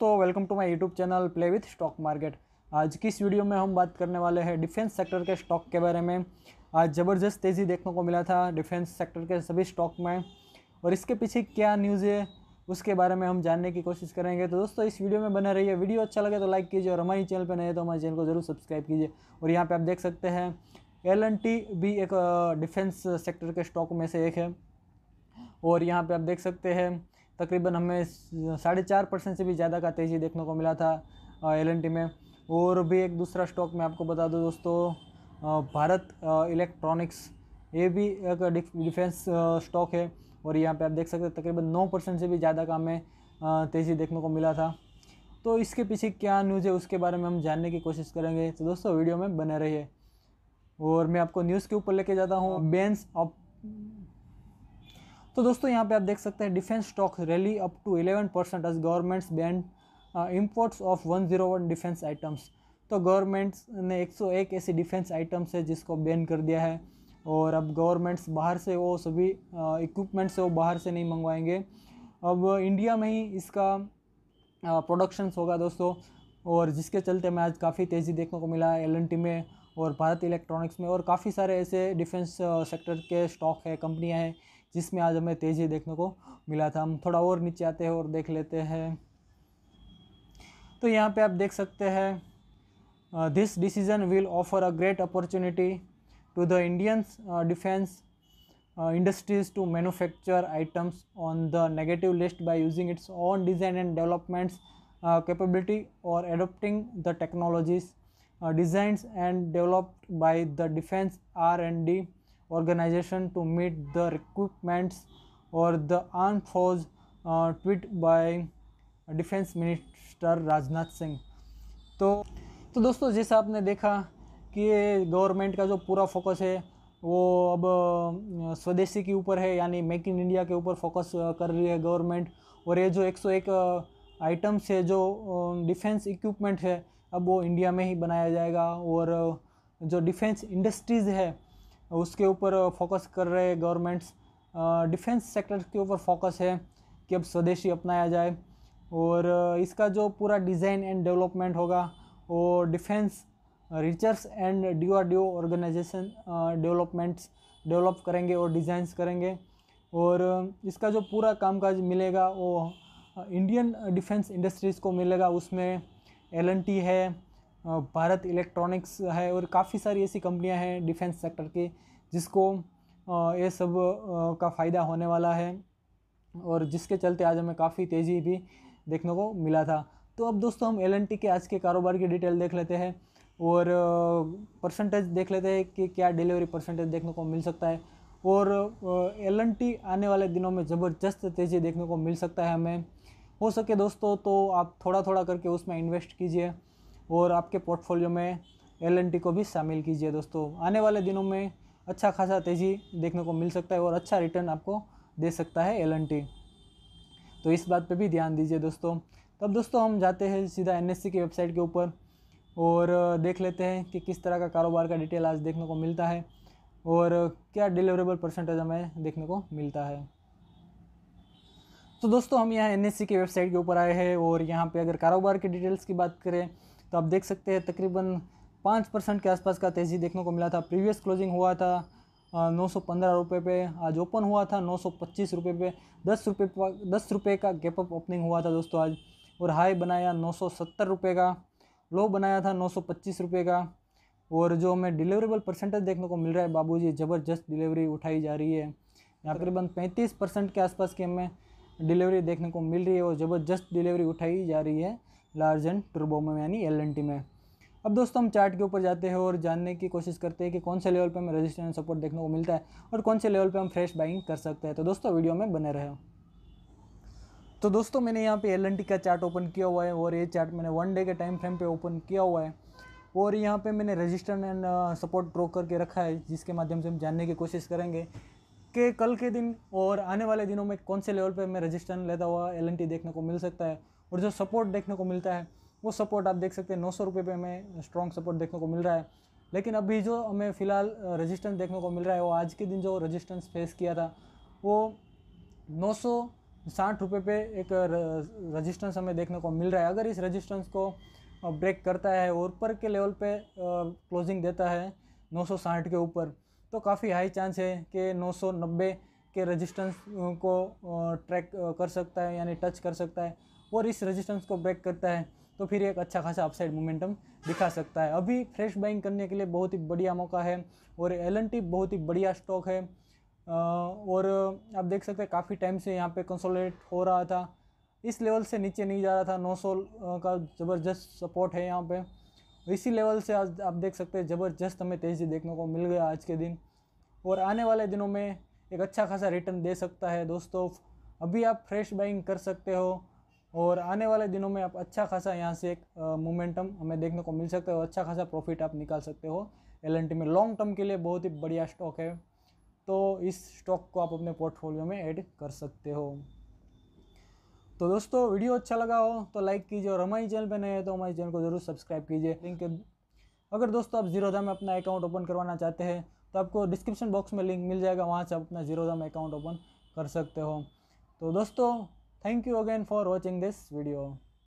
दोस्तों welcome to my YouTube channel play with stock market आज की इस वीडियो में हम बात करने वाले हैं डिफेंस सेक्टर के स्टॉक के बारे में आज ज़बरदस्त तेज़ी देखने को मिला था डिफेंस सेक्टर के सभी स्टॉक में और इसके पीछे क्या न्यूज़ है उसके बारे में हम जानने की कोशिश करेंगे तो दोस्तों इस वीडियो में बना रहिए वीडियो अच्छा लगे तो लाइक कीजिए और हमारे चैनल पर नहीं तो हमारे चैनल को जरूर सब्सक्राइब कीजिए और यहाँ पर आप देख सकते हैं एल भी एक डिफेंस सेक्टर के स्टॉक में से एक है और यहाँ पर आप देख सकते हैं तकरीबन हमें साढ़े चार परसेंट से भी ज़्यादा का तेज़ी देखने को मिला था एल में और भी एक दूसरा स्टॉक मैं आपको बता दूँ दोस्तों भारत इलेक्ट्रॉनिक्स ये भी एक डिफेंस स्टॉक है और यहाँ पे आप देख सकते हैं तकरीबन नौ परसेंट से भी ज़्यादा का हमें तेज़ी देखने को मिला था तो इसके पीछे क्या न्यूज़ है उसके बारे में हम जानने की कोशिश करेंगे तो दोस्तों वीडियो में बने रहिए और मैं आपको न्यूज़ के ऊपर लेके जाता हूँ बेंस ऑफ तो दोस्तों यहाँ पे आप देख सकते हैं defence stocks rally up to 11 percent as government's banned imports of 101 defence items तो गवर्नमेंट्स ने 101 ऐसी डिफेंस आइटम्स है जिसको बैन कर दिया है और अब गवर्नमेंट्स बाहर से वो सभी इक्विपमेंट्स uh, वो बाहर से नहीं मंगवाएंगे अब इंडिया में ही इसका प्रोडक्शंस uh, होगा दोस्तों और जिसके चलते मैं आज काफ़ी तेज़ी देखने को मिला है एल में और भारत इलेक्ट्रॉनिक्स में और काफ़ी सारे ऐसे डिफेंस सेक्टर uh, के स्टॉक है कंपनियां हैं जिसमें आज हमें तेजी देखने को मिला था हम थोड़ा और नीचे आते हैं और देख लेते हैं तो यहाँ पे आप देख सकते हैं this decision will offer a great opportunity to the Indian defence industries to manufacture items on the negative list by using its on design and developments और adopting the technologies technologies and developed by the defence R and D organization to meet the requirements or the armed force uh, tweet by defence minister Rajnath Singh तो तो दोस्तों जैसा आपने देखा कि government का जो पूरा फोकस है वो अब स्वदेशी के ऊपर है यानी मेक इन इंडिया के ऊपर फोकस कर रही है गवर्नमेंट और ये जो 101 आइटम्स है जो डिफेंस इक्विपमेंट है अब वो इंडिया में ही बनाया जाएगा और जो डिफेंस इंडस्ट्रीज़ है उसके ऊपर फोकस कर रहे गवर्नमेंट्स डिफेंस सेक्टर के ऊपर फोकस है कि अब स्वदेशी अपनाया जाए और इसका जो पूरा डिज़ाइन एंड डेवलपमेंट होगा वो defence research and D R D O organisation developments develop करेंगे और डिज़ाइंस करेंगे और इसका जो पूरा कामकाज मिलेगा वो इंडियन डिफेंस इंडस्ट्रीज़ को मिलेगा उसमें एल है भारत इलेक्ट्रॉनिक्स है और काफ़ी सारी ऐसी कंपनियां हैं डिफेंस सेक्टर की जिसको ये सब का फ़ायदा होने वाला है और जिसके चलते आज हमें काफ़ी तेज़ी भी देखने को मिला था तो अब दोस्तों हम एल के आज के कारोबार की डिटेल देख लेते हैं और परसेंटेज देख लेते हैं कि क्या डिलीवरी परसेंटेज देखने को मिल सकता है और एल आने वाले दिनों में ज़बरदस्त तेज़ी देखने को मिल सकता है हमें हो सके दोस्तों तो आप थोड़ा थोड़ा करके उसमें इन्वेस्ट कीजिए और आपके पोर्टफोलियो में एल को भी शामिल कीजिए दोस्तों आने वाले दिनों में अच्छा खासा तेज़ी देखने को मिल सकता है और अच्छा रिटर्न आपको दे सकता है एल तो इस बात पे भी ध्यान दीजिए दोस्तों तब दोस्तों हम जाते हैं सीधा एन e की वेबसाइट के ऊपर और देख लेते हैं कि किस तरह का कारोबार का डिटेल आज देखने को मिलता है और क्या डिलीवरेबल परसेंटेज हमें देखने को मिलता है तो दोस्तों हम यहाँ एन e की वेबसाइट के ऊपर आए हैं और यहाँ पे अगर कारोबार की डिटेल्स की बात करें तो आप देख सकते हैं तकरीबन पाँच परसेंट के आसपास का तेज़ी देखने को मिला था प्रीवियस क्लोजिंग हुआ था नौ सौ पंद्रह रुपये पे आज ओपन हुआ था नौ सौ पच्चीस रुपये पे दस रुपये दस रुपये का गैप अप ओपनिंग हुआ था दोस्तों आज और हाई बनाया नौ सौ सत्तर रुपये का लो बनाया था नौ सौ पच्चीस रुपये का और जो हमें डिलीवरेबल परसेंटेज देखने को मिल रहा है जी ज़बरदस्त डिलीवरी उठाई जा रही है तकरीबन पैंतीस परसेंट के आसपास की हमें डिलीवरी देखने को मिल रही है और ज़बरदस्त डिलीवरी उठाई जा रही है लार्ज एंड टर्बो में यानी एल में अब दोस्तों हम चार्ट के ऊपर जाते हैं और जानने की कोशिश करते हैं कि कौन से लेवल पर हमें रेजिस्टेंस सपोर्ट देखने को मिलता है और कौन से लेवल पर हम फ्रेश बाइंग कर सकते हैं तो दोस्तों वीडियो में बने रहे तो दोस्तों मैंने यहाँ पे एल का चार्ट ओपन किया हुआ है और ये चार्ट मैंने वन डे के टाइम फ्रेम पे ओपन किया हुआ है और यहाँ पे मैंने रजिस्टर एंड सपोर्ट ड्रॉ करके रखा है जिसके माध्यम से हम जानने की कोशिश करेंगे कि कल के दिन और आने वाले दिनों में कौन से लेवल पे मैं रजिस्टर लेता हुआ एल देखने को मिल सकता है और जो सपोर्ट देखने को मिलता है वो सपोर्ट आप देख सकते हैं नौ सौ रुपये पे हमें स्ट्रॉन्ग सपोर्ट देखने को मिल रहा है लेकिन अभी जो हमें फ़िलहाल रजिस्टेंस देखने को मिल रहा है वो आज के दिन जो रजिस्टेंस फेस किया था वो नौ सौ साठ रुपये पे एक रजिस्टेंस हमें देखने को मिल रहा है अगर इस रजिस्टेंस को ब्रेक करता है और ऊपर के लेवल पे क्लोजिंग देता है नौ सौ साठ के ऊपर तो काफ़ी हाई चांस है कि नौ सौ नब्बे के रजिस्टेंस को ट्रैक कर सकता है यानी टच कर सकता है और इस रेजिस्टेंस को ब्रेक करता है तो फिर एक अच्छा खासा अपसाइड मोमेंटम दिखा सकता है अभी फ्रेश बाइंग करने के लिए बहुत ही बढ़िया मौका है और एल बहुत ही बढ़िया स्टॉक है और आप देख सकते हैं काफ़ी टाइम से यहाँ पे कंसोलेट हो रहा था इस लेवल से नीचे नहीं जा रहा था 900 का ज़बरदस्त सपोर्ट है यहाँ पे इसी लेवल से आज आप देख सकते हैं ज़बरदस्त हमें तेज़ी देखने को मिल गया आज के दिन और आने वाले दिनों में एक अच्छा खासा रिटर्न दे सकता है दोस्तों अभी आप फ्रेश बाइंग कर सकते हो और आने वाले दिनों में आप अच्छा खासा यहाँ से एक मोमेंटम हमें देखने को मिल सकता है और अच्छा खासा प्रॉफिट आप निकाल सकते हो एल में लॉन्ग टर्म के लिए बहुत ही बढ़िया स्टॉक है तो इस स्टॉक को आप अपने पोर्टफोलियो में ऐड कर सकते हो तो दोस्तों वीडियो अच्छा लगा हो तो लाइक कीजिए और हमारे चैनल पर नए हैं तो हमारे चैनल को जरूर सब्सक्राइब कीजिए लिंक अगर दोस्तों आप जीरोधा में अपना अकाउंट ओपन करवाना चाहते हैं तो आपको डिस्क्रिप्शन बॉक्स में लिंक मिल जाएगा वहाँ से आप अपना जीरोधा में अकाउंट ओपन कर सकते हो तो दोस्तों Thank you again for watching this video.